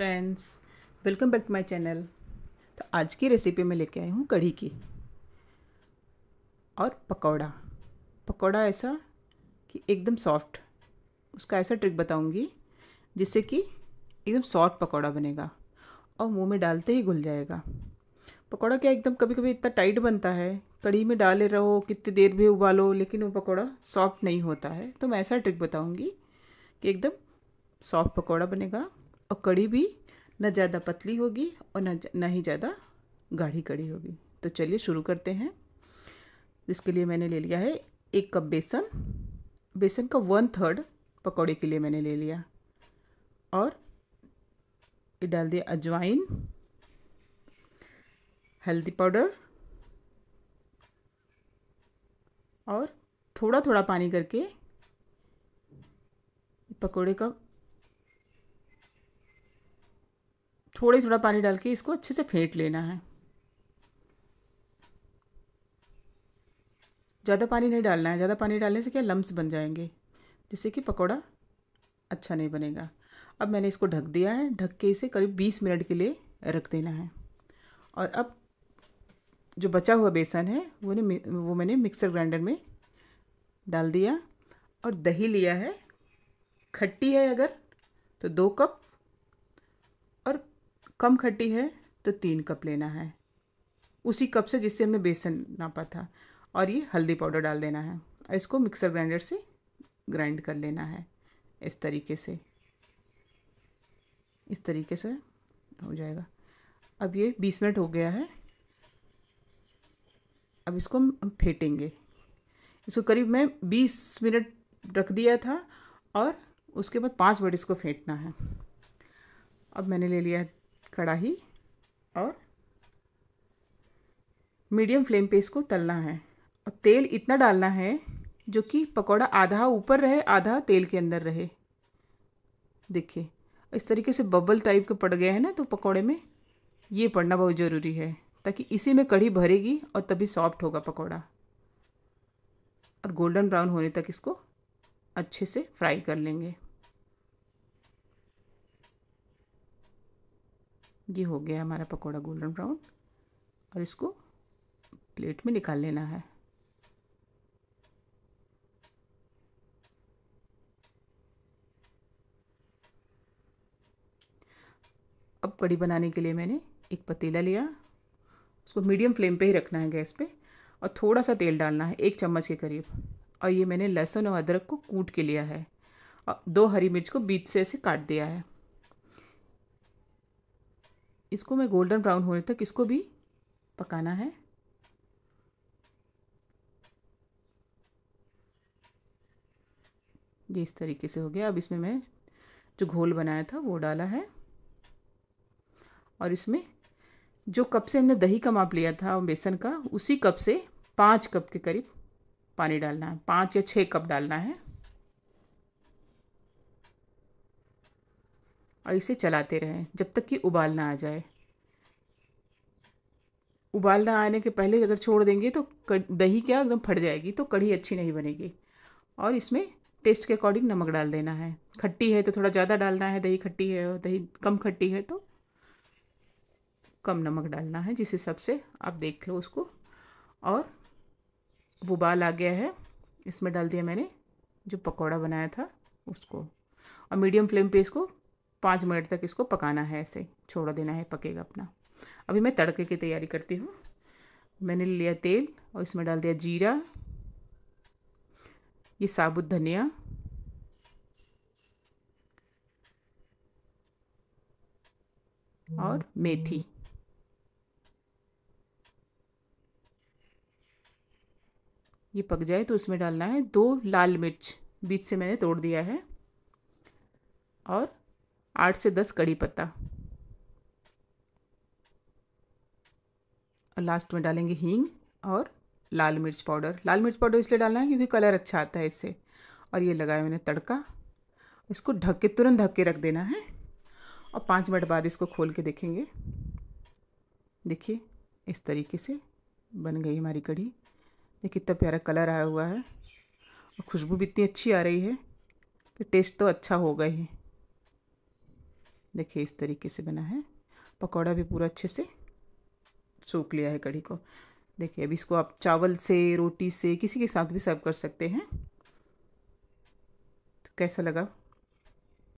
friends welcome back to my channel तो आज की रेसिपी में लेके आई हूँ कढ़ी की और पकौड़ा पकौड़ा ऐसा कि एकदम सॉफ्ट उसका ऐसा ट्रिक बताऊँगी जिससे कि एकदम सॉफ्ट पकौड़ा बनेगा और मुंह में डालते ही घुल जाएगा पकौड़ा क्या एकदम कभी कभी इतना टाइट बनता है कढ़ी में डाले रहो कितनी देर भी उबालो लेकिन वो पकौड़ा सॉफ्ट नहीं होता है तो मैं ऐसा ट्रिक बताऊँगी कि एकदम सॉफ्ट पकौड़ा बनेगा और कड़ी भी ना ज़्यादा पतली होगी और ना ही ज़्यादा गाढ़ी कड़ी होगी तो चलिए शुरू करते हैं जिसके लिए मैंने ले लिया है एक कप बेसन बेसन का वन थर्ड पकौड़े के लिए मैंने ले लिया और ये डाल दिया अजवाइन हल्दी पाउडर और थोड़ा थोड़ा पानी करके पकोड़े का थोड़े थोड़ा पानी डाल के इसको अच्छे से फेंट लेना है ज़्यादा पानी नहीं डालना है ज़्यादा पानी डालने से क्या लम्ब बन जाएंगे जिससे कि पकौड़ा अच्छा नहीं बनेगा अब मैंने इसको ढक दिया है ढक के इसे करीब बीस मिनट के लिए रख देना है और अब जो बचा हुआ बेसन है वो ने वो मैंने मिक्सर ग्राइंडर में डाल दिया और दही लिया है खट्टी है अगर तो दो कप कम खट्टी है तो तीन कप लेना है उसी कप से जिससे हमने बेसन नापा था और ये हल्दी पाउडर डाल देना है और इसको मिक्सर ग्राइंडर से ग्राइंड कर लेना है इस तरीके से इस तरीके से हो जाएगा अब ये बीस मिनट हो गया है अब इसको हम फेंटेंगे इसको करीब मैं बीस मिनट रख दिया था और उसके बाद पाँच मिनट इसको फेंटना है अब मैंने ले लिया कढ़ाई और मीडियम फ्लेम पे इसको तलना है और तेल इतना डालना है जो कि पकौड़ा आधा ऊपर रहे आधा तेल के अंदर रहे देखिए इस तरीके से बबल टाइप के पड़ गए हैं ना तो पकौड़े में ये पड़ना बहुत ज़रूरी है ताकि इसी में कढ़ी भरेगी और तभी सॉफ्ट होगा पकौड़ा और गोल्डन ब्राउन होने तक इसको अच्छे से फ्राई कर लेंगे ये हो गया हमारा पकौड़ा गोल्डन ब्राउन और इसको प्लेट में निकाल लेना है अब कड़ी बनाने के लिए मैंने एक पतीला लिया उसको मीडियम फ्लेम पे ही रखना है गैस पे और थोड़ा सा तेल डालना है एक चम्मच के करीब और ये मैंने लहसुन और अदरक को कूट के लिया है और दो हरी मिर्च को बीच से ऐसे काट दिया है इसको मैं गोल्डन ब्राउन होने तक इसको भी पकाना है ये इस तरीके से हो गया अब इसमें मैं जो घोल बनाया था वो डाला है और इसमें जो कप से हमने दही का माप लिया था बेसन का उसी कप से पाँच कप के करीब पानी डालना है पाँच या छः कप डालना है और इसे चलाते रहें जब तक कि उबाल ना आ जाए उबाल ना आने के पहले अगर छोड़ देंगे तो दही क्या एकदम फट जाएगी तो कढ़ी अच्छी नहीं बनेगी और इसमें टेस्ट के अकॉर्डिंग नमक डाल देना है खट्टी है तो थोड़ा ज़्यादा डालना है दही खट्टी है और दही कम खट्टी है तो कम नमक डालना है जिस हिसाब से आप देख लो उसको और उबाल आ गया है इसमें डाल दिया मैंने जो पकौड़ा बनाया था उसको और मीडियम फ्लेम पे इसको पाँच मिनट तक इसको पकाना है ऐसे छोड़ देना है पकेगा अपना अभी मैं तड़के की तैयारी करती हूँ मैंने लिया तेल और इसमें डाल दिया जीरा ये साबुत धनिया और मेथी ये पक जाए तो उसमें डालना है दो लाल मिर्च बीच से मैंने तोड़ दिया है और आठ से दस कड़ी पत्ता और लास्ट में डालेंगे हींग और लाल मिर्च पाउडर लाल मिर्च पाउडर इसलिए डालना है क्योंकि कलर अच्छा आता है इससे और ये लगाया मैंने तड़का इसको ढक के तुरंत ढक के रख देना है और पाँच मिनट बाद इसको खोल के देखेंगे देखिए इस तरीके से बन गई हमारी कढ़ी देखिए कितना प्यारा कलर आया हुआ है और खुशबू भी इतनी अच्छी आ रही है कि टेस्ट तो अच्छा होगा ही देखिए इस तरीके से बना है पकौड़ा भी पूरा अच्छे से सूख लिया है कढ़ी को देखिए अब इसको आप चावल से रोटी से किसी के साथ भी सर्व कर सकते हैं तो कैसा लगा